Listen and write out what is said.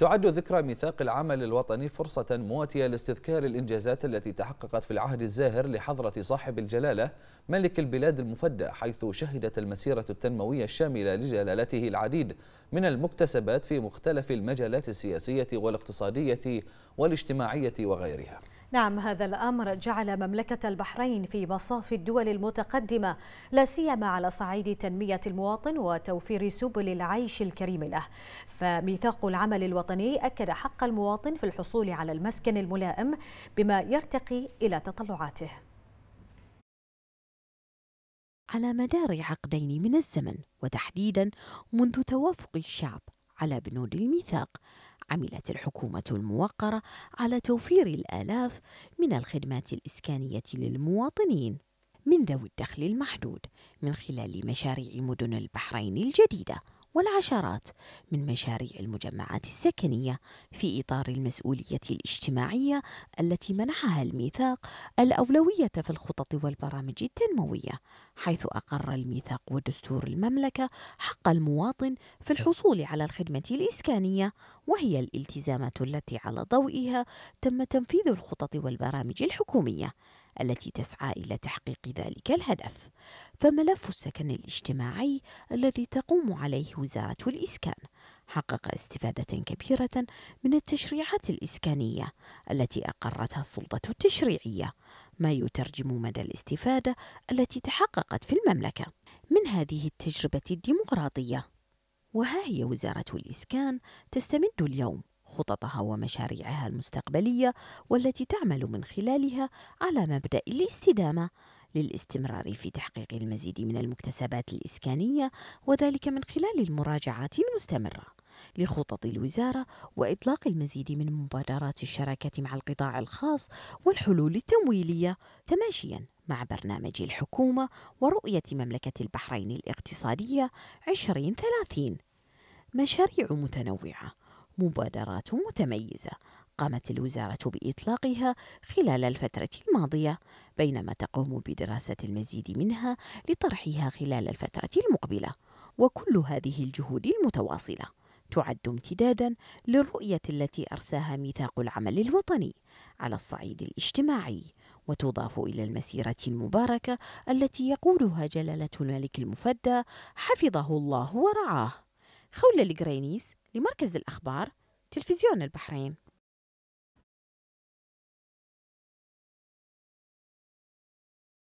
تعد ذكرى ميثاق العمل الوطني فرصة مواتية لاستذكار الإنجازات التي تحققت في العهد الزاهر لحضرة صاحب الجلالة ملك البلاد المفدى حيث شهدت المسيرة التنموية الشاملة لجلالته العديد من المكتسبات في مختلف المجالات السياسية والاقتصادية والاجتماعية وغيرها نعم هذا الأمر جعل مملكة البحرين في مصاف الدول المتقدمة لا سيما على صعيد تنمية المواطن وتوفير سبل العيش الكريم له فميثاق العمل الوطني أكد حق المواطن في الحصول على المسكن الملائم بما يرتقي إلى تطلعاته على مدار عقدين من الزمن وتحديدا منذ توافق الشعب على بنود الميثاق عملت الحكومة الموقرة على توفير الآلاف من الخدمات الإسكانية للمواطنين من ذوي الدخل المحدود من خلال مشاريع مدن البحرين الجديدة والعشرات من مشاريع المجمعات السكنية في إطار المسؤولية الاجتماعية التي منحها الميثاق الأولوية في الخطط والبرامج التنموية، حيث أقر الميثاق ودستور المملكة حق المواطن في الحصول على الخدمة الإسكانية، وهي الالتزامات التي على ضوئها تم تنفيذ الخطط والبرامج الحكومية. التي تسعى إلى تحقيق ذلك الهدف. فملف السكن الاجتماعي الذي تقوم عليه وزارة الإسكان حقق استفادة كبيرة من التشريعات الإسكانية التي أقرتها السلطة التشريعية ما يترجم مدى الاستفادة التي تحققت في المملكة من هذه التجربة الديمقراطية وها هي وزارة الإسكان تستمد اليوم خططها ومشاريعها المستقبلية والتي تعمل من خلالها على مبدأ الاستدامة للاستمرار في تحقيق المزيد من المكتسبات الإسكانية وذلك من خلال المراجعات المستمرة لخطط الوزارة وإطلاق المزيد من مبادرات الشراكة مع القطاع الخاص والحلول التمويلية تماشيا مع برنامج الحكومة ورؤية مملكة البحرين الاقتصادية 2030 مشاريع متنوعة مبادرات متميزة قامت الوزارة بإطلاقها خلال الفترة الماضية بينما تقوم بدراسة المزيد منها لطرحها خلال الفترة المقبلة وكل هذه الجهود المتواصلة تعد امتدادا للرؤية التي أرساها ميثاق العمل الوطني على الصعيد الاجتماعي وتضاف إلى المسيرة المباركة التي يقودها جلالة الملك المفدى حفظه الله ورعاه خولة القرينيس لمركز الأخبار تلفزيون البحرين